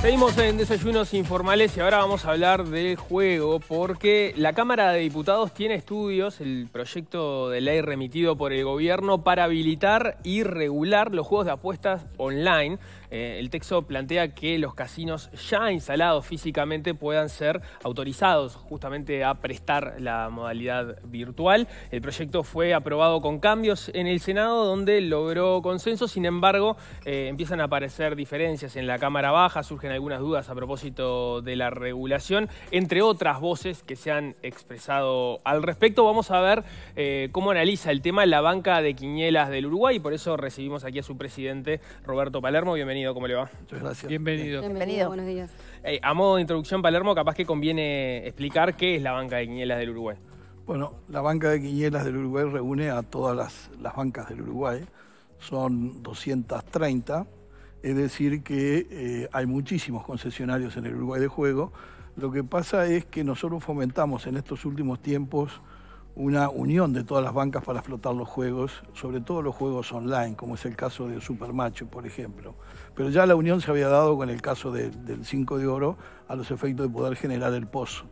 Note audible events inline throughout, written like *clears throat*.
Seguimos en desayunos informales y ahora vamos a hablar de juego porque la Cámara de Diputados tiene estudios, el proyecto de ley remitido por el gobierno para habilitar y regular los juegos de apuestas online. Eh, el texto plantea que los casinos ya instalados físicamente puedan ser autorizados justamente a prestar la modalidad virtual. El proyecto fue aprobado con cambios en el Senado, donde logró consenso. Sin embargo, eh, empiezan a aparecer diferencias en la Cámara Baja, surgen algunas dudas a propósito de la regulación, entre otras voces que se han expresado al respecto. Vamos a ver eh, cómo analiza el tema la banca de Quiñelas del Uruguay, por eso recibimos aquí a su presidente Roberto Palermo. Bienvenido. ¿cómo le va? Muchas gracias. Bienvenido. Bienvenido. Buenos días. Eh, a modo de introducción, Palermo, capaz que conviene explicar qué es la banca de Quiñelas del Uruguay. Bueno, la banca de Quiñelas del Uruguay reúne a todas las, bancas del Uruguay. Son 230. Es decir, que eh, hay muchísimos concesionarios en el Uruguay de juego. Lo que pasa es que nosotros fomentamos en estos últimos tiempos una unión de todas las bancas para flotar los juegos, sobre todo los juegos online, como es el caso de Supermacho, por ejemplo. Pero ya la unión se había dado con el caso del 5 de oro a los efectos de poder generar el pozo.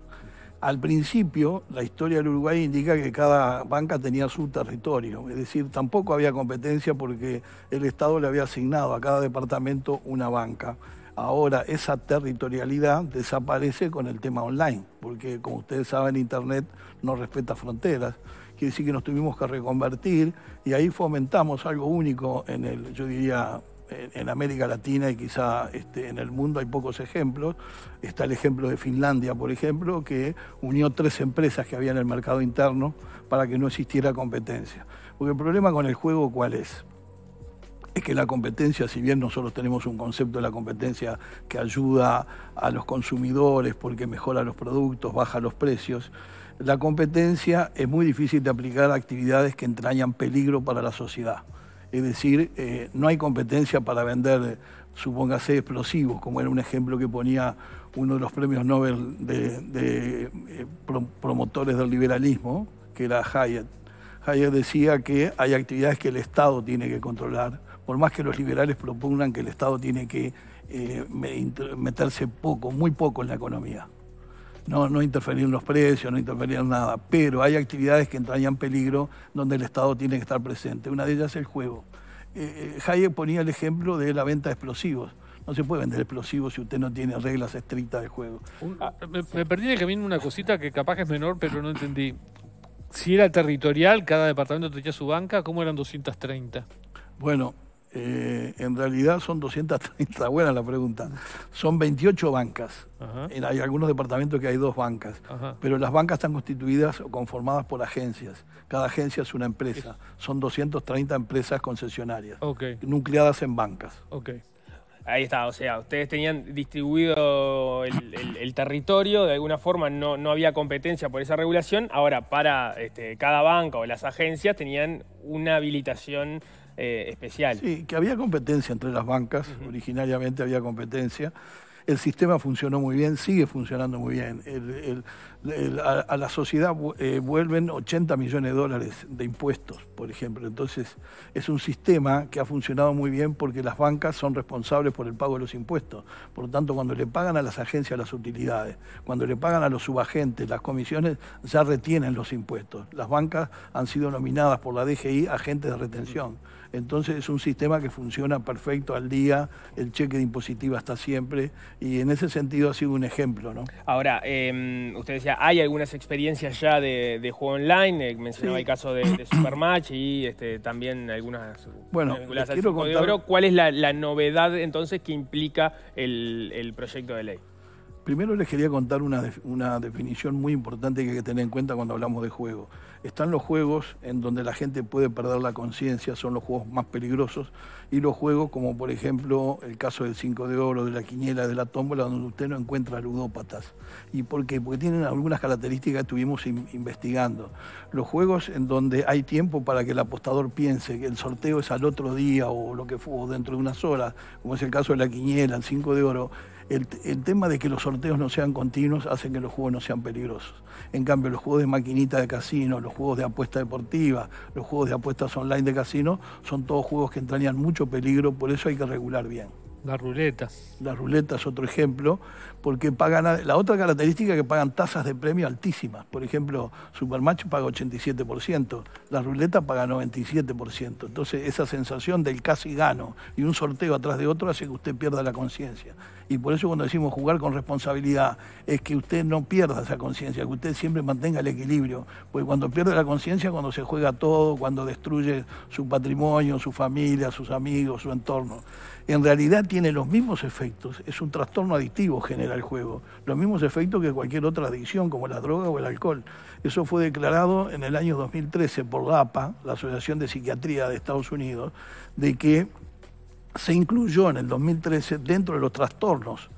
Al principio, la historia del Uruguay indica que cada banca tenía su territorio, es decir, tampoco había competencia porque el Estado le había asignado a cada departamento una banca. Ahora esa territorialidad desaparece con el tema online, porque como ustedes saben, Internet no respeta fronteras. Quiere decir que nos tuvimos que reconvertir y ahí fomentamos algo único en el, yo diría, en, América Latina y quizá este, en el mundo hay pocos ejemplos. Está el ejemplo de Finlandia, por ejemplo, que unió tres empresas que había en el mercado interno para que no existiera competencia. Porque el problema con el juego, ¿cuál es? es que la competencia, si bien nosotros tenemos un concepto de la competencia que ayuda a los consumidores porque mejora los productos, baja los precios, la competencia es muy difícil de aplicar a actividades que entrañan peligro para la sociedad. Es decir, eh, no hay competencia para vender, supóngase, explosivos, como era un ejemplo que ponía uno de los premios Nobel de, eh, promotores del liberalismo, que era Hayek. Hayek decía que hay actividades que el Estado tiene que controlar por más que los liberales propongan que el Estado tiene que eh, meterse poco, muy poco en la economía. No, no interferir en los precios, no interferir en nada, pero hay actividades que entrañan peligro donde el Estado tiene que estar presente. Una de ellas es el juego. Eh, eh ponía el ejemplo de la venta de explosivos. No se puede vender explosivos si usted no tiene reglas estrictas de juego. Ah, me, perdí de camino una cosita que capaz es menor, pero no entendí. Si era territorial, cada departamento tenía su banca, ¿cómo eran 230? Bueno, eh, en realidad son 230, *laughs* buena la pregunta. Son 28 bancas. hay algunos departamentos que hay dos bancas, pero las bancas están constituidas o conformadas por agencias. Cada agencia es una empresa. Son 230 empresas concesionarias, nucleadas en bancas. Ahí está, o sea, ustedes tenían distribuido el, territorio, de alguna forma no, había competencia por esa regulación, ahora para este, cada banca o las agencias tenían una habilitación eh, especial. Sí, que había competencia entre las bancas, originalmente originariamente había competencia. El sistema funcionó muy bien, sigue funcionando muy bien. a, la sociedad eh, vuelven 80 millones de dólares de impuestos, por ejemplo. Entonces, es un sistema que ha funcionado muy bien porque las bancas son responsables por el pago de los impuestos. Por lo tanto, cuando le pagan a las agencias las utilidades, cuando le pagan a los subagentes las comisiones, ya retienen los impuestos. Las bancas han sido nominadas por la DGI agentes de retención. Entonces es un sistema que funciona perfecto al día, el cheque de impositiva está siempre y en ese sentido ha sido un ejemplo. ¿no? Ahora, em, usted decía, hay algunas experiencias ya de, juego online, eh, mencionaba el caso de, Supermatch y este, también algunas bueno, quiero ¿Cuál es la, novedad entonces que implica el proyecto de ley? Primero les quería contar una, definición muy importante que hay que tener en cuenta cuando hablamos de juego. Están los juegos en donde la gente puede perder la conciencia, son los juegos más peligrosos, y los juegos como por ejemplo el caso del 5 de oro, de la quiniela, de la tómbola, donde usted no encuentra ludópatas. ¿Y por qué? Porque tienen algunas características que estuvimos investigando. Los juegos en donde hay tiempo para que el apostador piense que el sorteo es al otro día o lo que fue dentro de unas horas, como es el caso de la quiniela, el 5 de oro, el, tema de que los sorteos no sean continuos hace que los juegos no sean peligrosos. En cambio, los juegos de maquinita de casino, los juegos de apuesta deportiva, los juegos de apuestas online de casino, son todos juegos que entrañan mucho peligro, por eso hay que regular bien. La ruleta. La ruleta es otro ejemplo, porque pagan, la otra característica es que pagan tasas de premio altísimas. Por ejemplo, Supermatch paga 87%, la ruleta paga 97%. Entonces, esa sensación del casi gano y un sorteo atrás de otro hace que usted pierda la conciencia. Y por eso cuando decimos jugar con responsabilidad, es que usted no pierda esa conciencia, que usted siempre mantenga el equilibrio. Porque cuando pierde la conciencia, cuando se juega todo, cuando destruye su patrimonio, su familia, sus amigos, su entorno en realidad tiene los mismos efectos, es un trastorno adictivo genera el juego, los mismos efectos que cualquier otra adicción como la droga o el alcohol. Eso fue declarado en el año 2013 por la APA, la Asociación de Psiquiatría de Estados Unidos, de que se incluyó en el 2013 dentro de los trastornos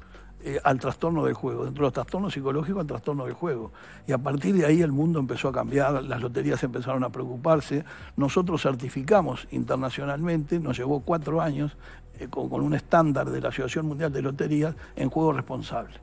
eh, al trastorno del juego, dentro de los trastornos psicológicos al trastorno del juego. Y a partir de ahí el mundo empezó a cambiar, las loterías empezaron a preocuparse. Nosotros certificamos internacionalmente, nos llevó cuatro años eh, con, con, un estándar de la Asociación Mundial de Loterías en juego responsable.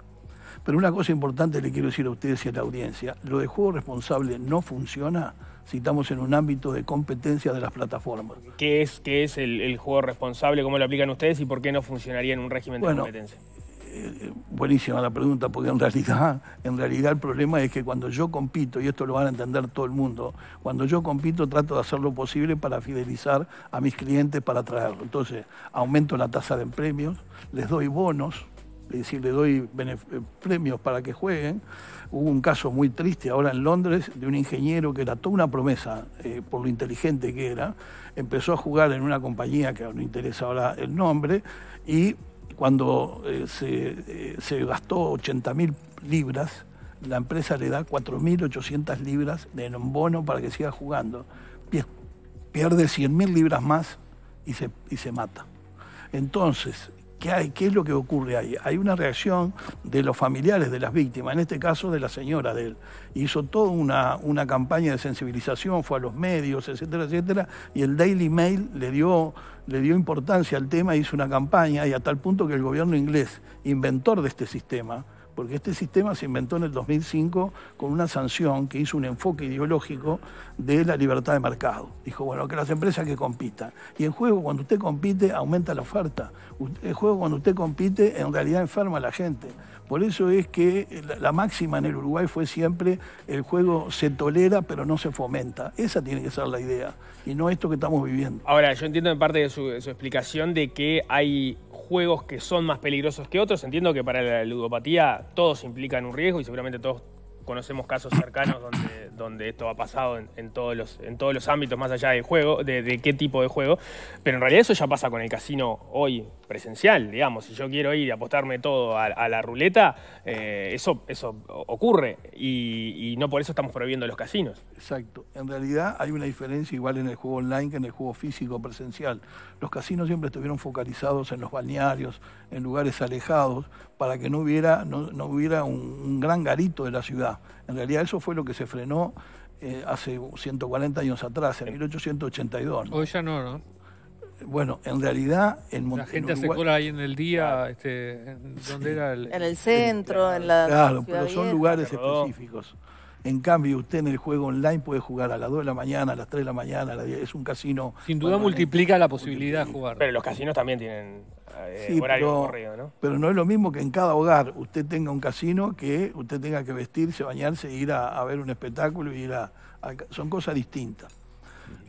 Pero una cosa importante le quiero decir a ustedes y a la audiencia, lo de juego responsable no funciona si estamos en un ámbito de competencia de las plataformas. ¿Qué es, qué es el, juego responsable? ¿Cómo lo aplican ustedes y por qué no funcionaría en un régimen de competencia? Eh, eh, buenísima la pregunta, porque en realidad, *laughs* en realidad el problema es que cuando yo compito, y esto lo van a entender todo el mundo, cuando yo compito trato de hacer lo posible para fidelizar a mis clientes para traerlo. Entonces, aumento la tasa de premios, les doy bonos, es decir, le doy eh, premios para que jueguen. Hubo un caso muy triste ahora en Londres de un ingeniero que era una promesa eh, por lo inteligente que era, empezó a jugar en una compañía que no interesa ahora el nombre y cuando eh, se, gastó 80.000 libras, la empresa le da 4.800 libras de bono para que siga jugando. Pierde 100.000 libras más y se, y se mata. Entonces, ¿Qué, hay, ¿Qué es lo que ocurre ahí? Hay una reacción de los familiares de las víctimas, en este caso de la señora de él. Hizo toda una, campaña de sensibilización, fue a los medios, etcétera, etcétera, y el Daily Mail le dio, le dio importancia al tema, hizo una campaña, y a tal punto que el gobierno inglés, inventor de este sistema, porque este sistema se inventó en el 2005 con una sanción que hizo un enfoque ideológico de la libertad de mercado. Dijo, bueno, que las empresas que compitan. Y el juego, cuando usted compite, aumenta la oferta. El juego, cuando usted compite, en realidad enferma a la gente. Por eso es que eh, la máxima en el Uruguay fue siempre el juego se tolera pero no se fomenta. Esa tiene que ser la idea y no esto que estamos viviendo. Ahora, yo entiendo en parte de su explicación de que hay juegos que son más peligrosos que otros. Entiendo que para la ludopatía todos implican un riesgo y seguramente todos conocemos casos cercanos donde, esto ha pasado en, todos los, ámbitos, más allá del juego, de, qué tipo de juego, pero en realidad eso ya pasa con el casino hoy presencial, digamos, si yo quiero ir y apostarme todo a, la ruleta, eh, eso, ocurre y no por eso estamos prohibiendo los casinos. Exacto, en realidad hay una diferencia igual en el juego online que en el juego físico presencial. Los casinos siempre estuvieron focalizados en los balnearios, en lugares alejados, para que no hubiera, no, no hubiera un, gran garito de la ciudad. En realidad eso fue lo que se frenó eh, hace 140 años atrás, en 1882. Hoy ya no, ¿no? Bueno, en realidad en La gente en cola ahí en el día, este, ¿dónde era el, En el centro, en la. Claro, pero son lugares específicos. En cambio, usted en el juego online puede jugar a las 2 de la mañana, a las 3 de la mañana, a 10. es un casino. Sin duda multiplica la posibilidad de jugar. Pero los casinos también tienen eh, sí, horario pero, corrido, ¿no? Pero no es lo mismo que en cada hogar usted tenga un casino que usted tenga que vestirse, bañarse, ir a, ver un espectáculo y ir a, son cosas distintas.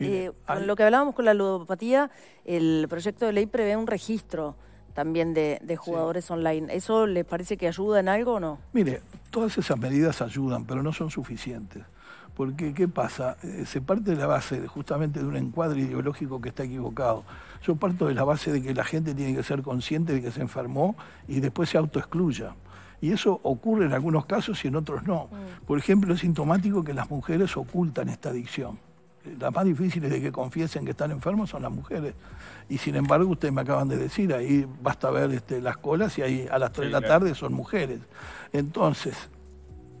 Eh, lo que hablábamos con la ludopatía, el proyecto de ley prevé un registro también de, jugadores online. ¿Eso les parece que ayuda en algo o no? Mire, todas esas medidas ayudan, pero no son suficientes. Porque, ¿qué pasa? Eh, se parte de la base justamente de un encuadre ideológico que está equivocado. Yo parto de la base de que la gente tiene que ser consciente de que se enfermó y después se autoexcluya. Y eso ocurre en algunos casos y en otros no. Mm. Por ejemplo, es sintomático que las mujeres ocultan esta adicción. Eh, las más difíciles de que confiesen que están enfermos son las mujeres. Y sin embargo, ustedes me acaban de decir, ahí basta ver este, las colas y ahí a las 3 de la tarde son mujeres. Entonces,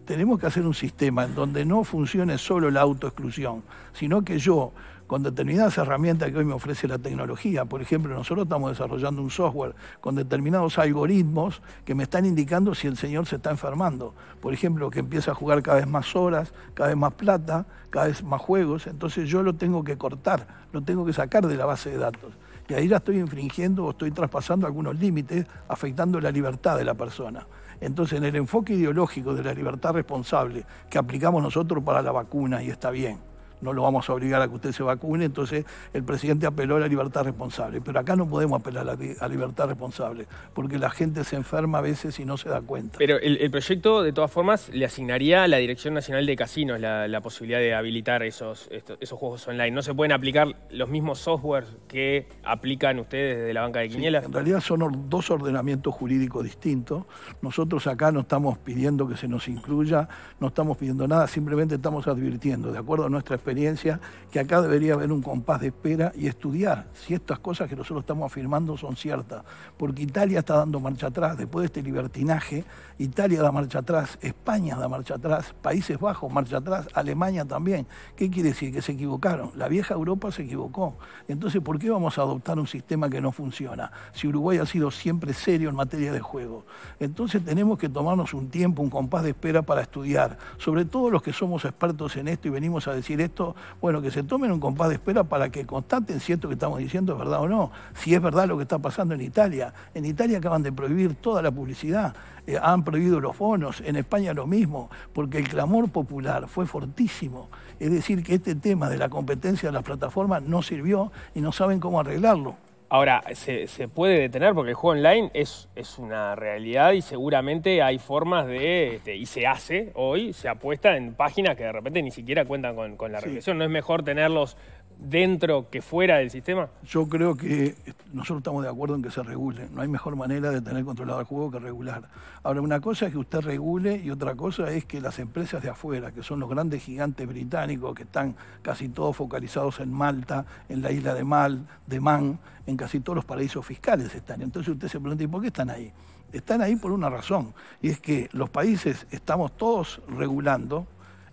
tenemos que hacer un sistema en donde no funcione solo la autoexclusión, sino que yo, con determinadas herramientas que hoy me ofrece la tecnología, por ejemplo, nosotros estamos desarrollando un software con determinados algoritmos que me están indicando si el señor se está enfermando. Por ejemplo, que empieza a jugar cada vez más horas, cada vez más plata, cada vez más juegos, entonces yo lo tengo que cortar, lo tengo que sacar de la base de datos y ahí la estoy infringiendo o estoy traspasando algunos límites, afectando la libertad de la persona. Entonces, en el enfoque ideológico de la libertad responsable que aplicamos nosotros para la vacuna, y está bien, no lo vamos a obligar a que usted se vacune, entonces el presidente apeló a la libertad responsable, pero acá no podemos apelar a la libertad responsable, porque la gente se enferma a veces y no se da cuenta. Pero el, proyecto, de todas formas, le asignaría a la Dirección Nacional de Casinos la, posibilidad de habilitar esos, juegos online. ¿No se pueden aplicar los mismos softwares que aplican ustedes desde la banca de Quinielas? en realidad son dos ordenamientos jurídicos distintos. Nosotros acá no estamos pidiendo que se nos incluya, no estamos pidiendo nada, simplemente estamos advirtiendo, de acuerdo a nuestra experiencia, experiencia, que acá debería haber un compás de espera y estudiar si estas cosas que nosotros estamos afirmando son ciertas, porque Italia está dando marcha atrás, después de este libertinaje, Italia da marcha atrás, España da marcha atrás, Países Bajos marcha atrás, Alemania también. ¿Qué quiere decir? Que se equivocaron, la vieja Europa se equivocó. Entonces, ¿por qué vamos a adoptar un sistema que no funciona? Si Uruguay ha sido siempre serio en materia de juego. Entonces tenemos que tomarnos un tiempo, un compás de espera para estudiar, sobre todo los que somos expertos en esto y venimos a decir esto bueno, que se tomen un compás de espera para que constaten si esto que estamos diciendo es verdad o no, si es verdad lo que está pasando en Italia. En Italia acaban de prohibir toda la publicidad, eh, han prohibido los bonos, en España lo mismo, porque el clamor popular fue fortísimo. Es decir, que este tema de la competencia de las plataformas no sirvió y no saben cómo arreglarlo. Ahora, se, puede detener porque el juego online es, es una realidad y seguramente hay formas de, este, y se hace hoy, se apuesta en páginas que de repente ni siquiera cuentan con, con la sí. No es mejor tenerlos dentro que fuera del sistema? Yo creo que nosotros estamos de acuerdo en que se regule. No hay mejor manera de tener controlado el juego que regular. Ahora, una cosa es que usted regule y otra cosa es que las empresas de afuera, que son los grandes gigantes británicos, que están casi todos focalizados en Malta, en la isla de Mal, de Man, en casi todos los paraísos fiscales están. Entonces usted se pregunta, ¿y por qué están ahí? Están ahí por una razón, y es que los países estamos todos regulando,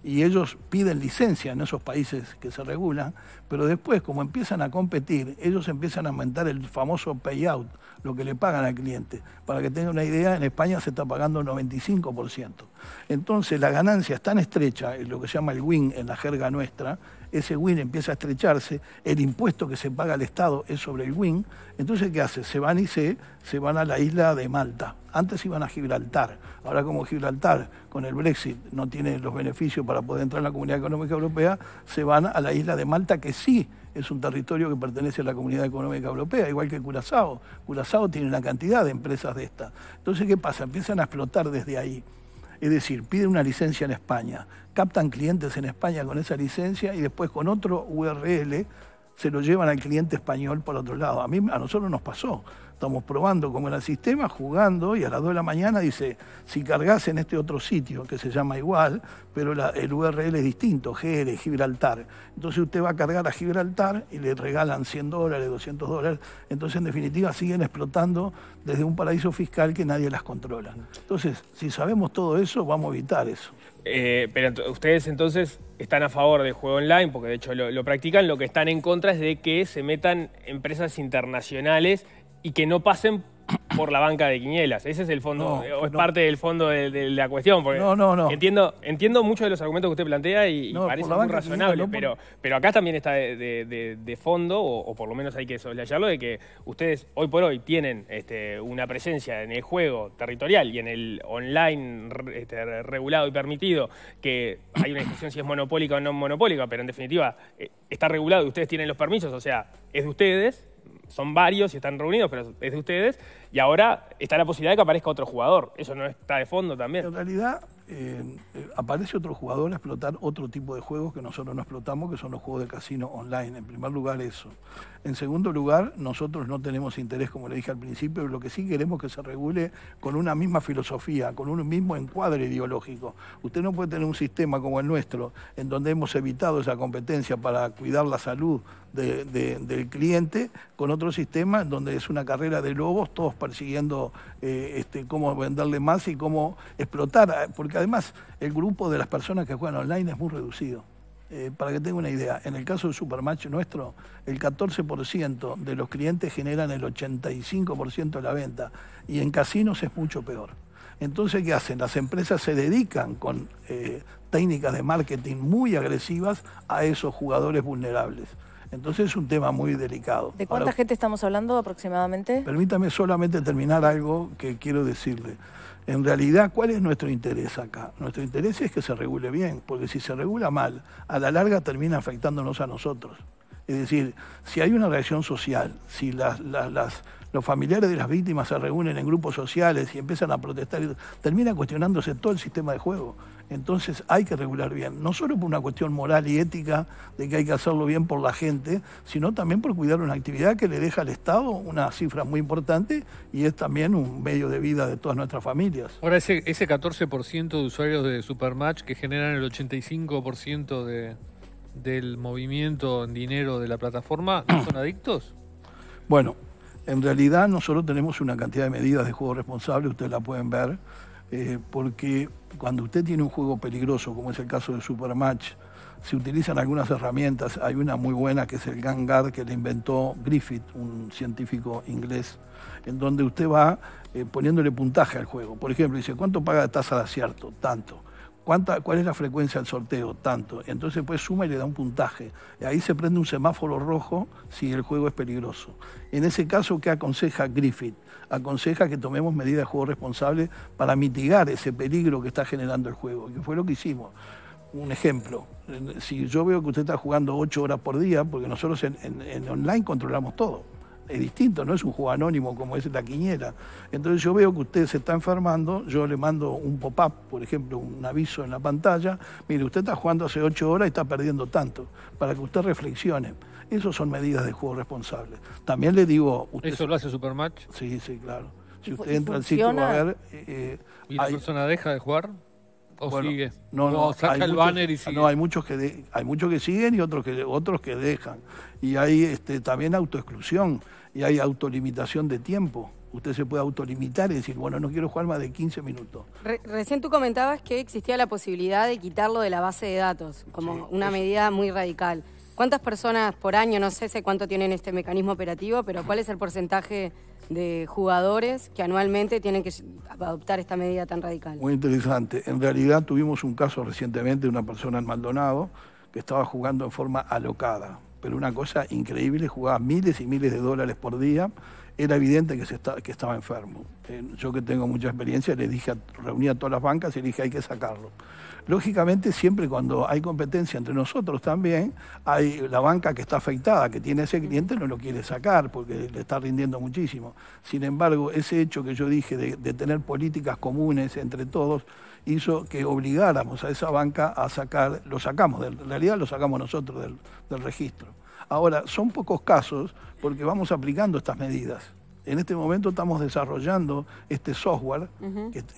y ellos piden licencia en esos países que se regulan, pero después, como empiezan a competir, ellos empiezan a aumentar el famoso payout, lo que le pagan al cliente. Para que tengan una idea, en España se está pagando el 95%. Entonces, la ganancia es tan estrecha, lo que se llama el win en la jerga nuestra, ese win empieza a estrecharse, el impuesto que se paga al Estado es sobre el win, entonces ¿qué hace? Se van y se, se van a la isla de Malta. Antes iban a Gibraltar, ahora como Gibraltar con el Brexit no tiene los beneficios para poder entrar en la Comunidad Económica Europea, se van a la isla de Malta que sí es un territorio que pertenece a la Comunidad Económica Europea, igual que Curazao. Curazao tiene una cantidad de empresas de estas. Entonces, ¿qué pasa? Empiezan a explotar desde ahí. Es decir, piden una licencia en España, captan clientes en España con esa licencia y después con otro URL se lo llevan al cliente español por otro lado. A, mí, a nosotros nos pasó. Estamos probando como el sistema, jugando, y a las 2 de la mañana dice, si cargas en este otro sitio, que se llama igual, pero el URL es distinto, GL, Gibraltar. Entonces usted va a cargar a Gibraltar y le regalan 100 dólares, 200 dólares. Entonces, en definitiva, siguen explotando desde un paraíso fiscal que nadie las controla. Entonces, si sabemos todo eso, vamos a evitar eso. Eh, pero ustedes entonces están a favor del juego online, porque de hecho lo, practican, lo que están en contra es de que se metan empresas internacionales y que no pasen por la banca de Quinielas. Ese es el fondo, eh, o es parte del fondo de, la cuestión. no, no, no. Entiendo, entiendo muchos de los argumentos que usted plantea y, parece muy razonable, pero, pero acá también está de, fondo, o, por lo menos hay que soslayarlo, de que ustedes hoy por hoy tienen este, una presencia en el juego territorial y en el online este, regulado y permitido, que *clears throat* hay una discusión si es monopólica o no monopólica, pero en definitiva eh, está regulado y ustedes tienen los permisos, o sea, es de ustedes son varios y están reunidos, pero es de ustedes, y ahora está la posibilidad de que aparezca otro jugador. Eso no está de fondo también. En realidad, eh, aparece otro jugador a explotar otro tipo de juegos que nosotros no explotamos, que son los juegos de casino online. En primer lugar, eso. En segundo lugar, nosotros no tenemos interés, como le dije al principio, lo que sí queremos que se regule con una misma filosofía, con un mismo encuadre ideológico. Usted no puede tener un sistema como el nuestro, en donde hemos evitado esa competencia para cuidar la salud del cliente, con otro sistema en donde es una carrera de lobos, todos persiguiendo eh, este, cómo venderle más y cómo explotar, porque además el grupo de las personas que juegan online es muy reducido. Eh, para que tenga una idea, en el caso de Supermatch nuestro, el 14% de los clientes generan el 85% de la venta y en casinos es mucho peor. Entonces, ¿qué hacen? Las empresas se dedican con eh, técnicas de marketing muy agresivas a esos jugadores vulnerables. Entonces es un tema muy delicado. ¿De cuánta gente estamos hablando aproximadamente? Permítame solamente terminar algo que quiero decirle. En realidad, ¿cuál es nuestro interés acá? Nuestro interés es que se regule bien, porque si se regula mal, a la larga termina afectándonos a nosotros. Es decir, si hay una reacción social, si las, las, los familiares de las víctimas se reúnen en grupos sociales y empiezan a protestar, y termina cuestionándose todo el sistema de juego. Entonces hay que regular bien, no solo por una cuestión moral y ética de que hay que hacerlo bien por la gente, sino también por cuidar una actividad que le deja al Estado una cifra muy importante y es también un medio de vida de todas nuestras familias. Ahora, ese, ese 14% de usuarios de Supermatch que generan el 85% del movimiento en dinero de la plataforma, ¿no son adictos? Bueno, en realidad nosotros tenemos una cantidad de medidas de juego responsable, ustedes la pueden ver, eh, porque cuando usted tiene un juego peligroso, como es el caso de Supermatch, se utilizan algunas herramientas. Hay una muy buena que es el Gangard que le inventó Griffith, un científico inglés, en donde usted va eh, poniéndole puntaje al juego. Por ejemplo, dice, ¿cuánto paga de tasa de acierto? Tanto. ¿Cuál es la frecuencia del sorteo? Tanto. Entonces, pues suma y le da un puntaje. Y ahí se prende un semáforo rojo si el juego es peligroso. En ese caso, ¿qué aconseja Griffith? Aconseja que tomemos medidas de juego responsable para mitigar ese peligro que está generando el juego, que fue lo que hicimos. Un ejemplo, si yo veo que usted está jugando ocho horas por día, porque nosotros en online controlamos todo es distinto, no es un juego anónimo como es la Quiñera. Entonces yo veo que usted se está enfermando, yo le mando un pop-up, por ejemplo, un aviso en la pantalla, mire, usted está jugando hace ocho horas y está perdiendo tanto, para que usted reflexione. Esas son medidas de juego responsable. También le digo... Usted... ¿Eso lo hace Supermatch? Sí, sí, claro. Si usted entra al sitio a ver... Eh, eh, ¿Y la persona deja de jugar? ¿O sigue? No, no, saca el banner y ah, sigue. No, hay muchos que, hay muchos que siguen y otros que, otros que dejan. Y hay este, también autoexclusión y hay autolimitación de tiempo. Usted se puede autolimitar y decir, bueno, no quiero jugar más de 15 minutos. recién tú comentabas que existía la posibilidad de quitarlo de la base de datos, como una medida muy radical. ¿Cuántas personas por año, no sé, sé cuánto tienen este mecanismo operativo, pero cuál es el porcentaje de jugadores que anualmente tienen que adoptar esta medida tan radical? Muy interesante. En realidad tuvimos un caso recientemente de una persona en Maldonado que estaba jugando en forma alocada, pero una cosa increíble, jugaba miles y miles de dólares por día era evidente que, se está, que estaba enfermo. Eh, yo que tengo mucha experiencia, le dije, reuní a todas las bancas y le dije, hay que sacarlo. Lógicamente, siempre cuando hay competencia entre nosotros también, hay la banca que está afectada, que tiene ese cliente, no lo quiere sacar porque le está rindiendo muchísimo. Sin embargo, ese hecho que yo dije de tener políticas comunes entre todos, hizo que obligáramos a esa banca a sacar, lo sacamos, en realidad lo sacamos nosotros del, registro. Ahora, son pocos casos porque vamos aplicando estas medidas. En este momento estamos desarrollando este software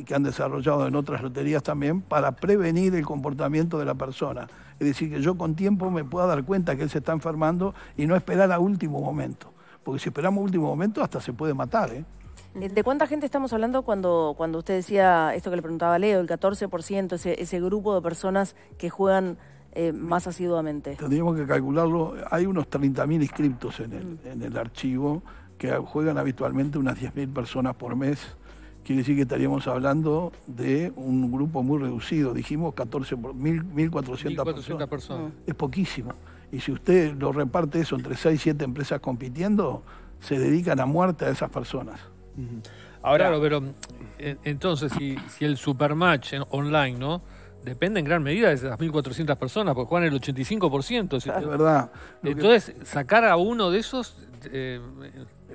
que, han desarrollado en otras loterías también para prevenir el comportamiento de la persona. Es decir, que yo con tiempo me pueda dar cuenta que él se está enfermando y no esperar a último momento. Porque si esperamos a último momento hasta se puede matar. ¿eh? Eh, ¿De cuánta gente estamos hablando cuando, cuando usted decía esto que le preguntaba Leo, el 14%, ese, ese grupo de personas que juegan eh, más asiduamente? Tendríamos que calcularlo. Hay unos 30.000 inscriptos mm. en el, archivo que juegan habitualmente unas 10.000 personas por mes. Quiere decir que estaríamos hablando de un grupo muy reducido. Dijimos 14, 1.400 personas. personas. Mm. Es poquísimo. Y si usted lo reparte eso entre 6 y 7 empresas compitiendo, se dedican a muerte a esas personas. Ahora, claro, pero eh, entonces, si, el supermatch online, ¿no? Depende en gran medida de esas 1.400 personas, porque juegan el 85%. es verdad. Entonces, sacar a uno de esos eh,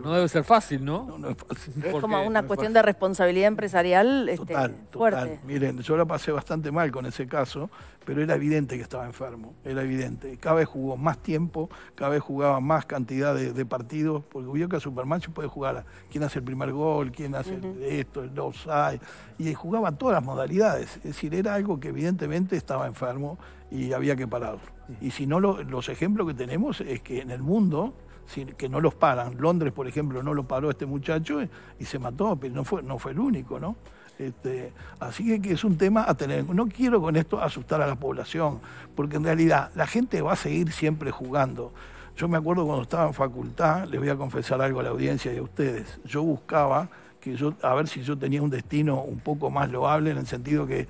no debe ser fácil, ¿no? No, no es como una cuestión de responsabilidad empresarial este, total, Miren, yo la pasé bastante mal con ese caso, pero era evidente que estaba enfermo, era evidente. Cada vez jugó más tiempo, cada vez jugaba más cantidad de, partidos, porque vio que a Superman se puede jugar quién hace el primer gol, quién hace esto, el offside, y jugaba todas las modalidades. Es decir, era algo que evidentemente estaba enfermo y había que pararlo. Y si no, los ejemplos que tenemos es que en el mundo que no los paran. Londres, por ejemplo, no lo paró este muchacho y se mató, pero no fue, no fue el único, ¿no? Este, así que es un tema a tener. No quiero con esto asustar a la población, porque en realidad la gente va a seguir siempre jugando. Yo me acuerdo cuando estaba en facultad, les voy a confesar algo a la audiencia y a ustedes. Yo buscaba que yo, a ver si yo tenía un destino un poco más loable en el sentido que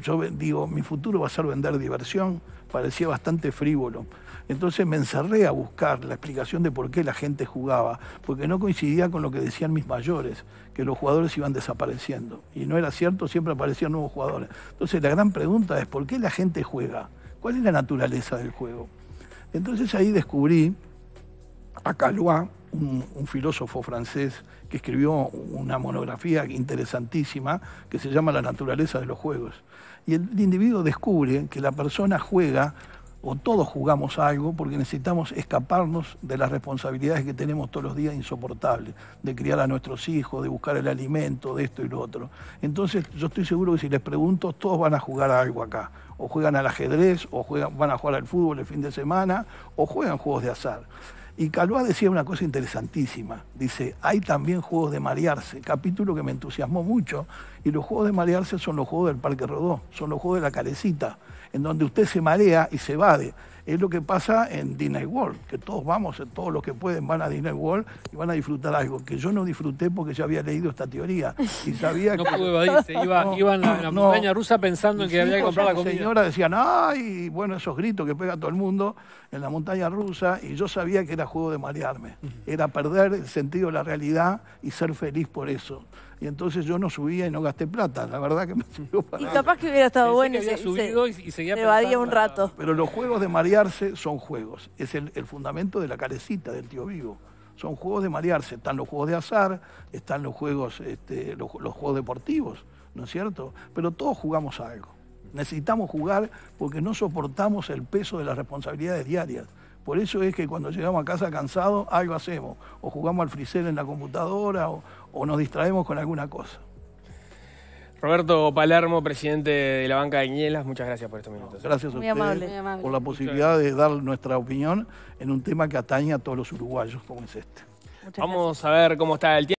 yo digo, mi futuro va a ser vender diversión parecía bastante frívolo. Entonces me encerré a buscar la explicación de por qué la gente jugaba, porque no coincidía con lo que decían mis mayores, que los jugadores iban desapareciendo. Y no era cierto, siempre aparecían nuevos jugadores. Entonces la gran pregunta es, ¿por qué la gente juega? ¿Cuál es la naturaleza del juego? Entonces ahí descubrí a Calois, un, un filósofo francés que escribió una monografía interesantísima que se llama La naturaleza de los juegos y el individuo descubre que la persona juega o todos jugamos algo porque necesitamos escaparnos de las responsabilidades que tenemos todos los días insoportables, de criar a nuestros hijos, de buscar el alimento, de esto y lo otro. Entonces yo estoy seguro que si les pregunto, todos van a jugar algo acá. O juegan al ajedrez, o juegan, van a jugar al fútbol el fin de semana, o juegan juegos de azar. Y Calvá decía una cosa interesantísima. Dice, hay también juegos de marearse, capítulo que me entusiasmó mucho. Y los juegos de marearse son los juegos del Parque Rodó, son los juegos de la carecita, en donde usted se marea y se evade. Es lo que pasa en Disney World, que todos vamos, todos los que pueden van a Disney World y van a disfrutar algo, que yo no disfruté porque ya había leído esta teoría y sabía que... *laughs* iba, no, iba en la, en la montaña rusa pensando en que había que comprar la comida. La señora decían, ay, bueno, esos gritos que pega todo el mundo en la montaña rusa y yo sabía que era juego de marearme, era perder el sentido de la realidad y ser feliz por eso y entonces yo no subía y no gasté plata, la verdad que me subió *laughs* para... Y capaz que hubiera estado bueno y había subido y, seguía se evadía un rato. Pero los juegos de marearse son juegos, es el, fundamento de la carecita del tío vivo son juegos de marearse. Están los juegos de azar, están los juegos, este, los, juegos deportivos, ¿no es cierto? Pero todos jugamos algo. Necesitamos jugar porque no soportamos el peso de las responsabilidades diarias. Por eso es que cuando llegamos a casa cansados, algo hacemos. O jugamos al frisel en la computadora o, nos distraemos con alguna cosa. Roberto Palermo, presidente de la banca de Iñelas, muchas gracias por estos minutos. Gracias a por la posibilidad de dar nuestra opinión en un tema que atañe a todos los uruguayos como es este. Vamos a ver cómo está el tiempo.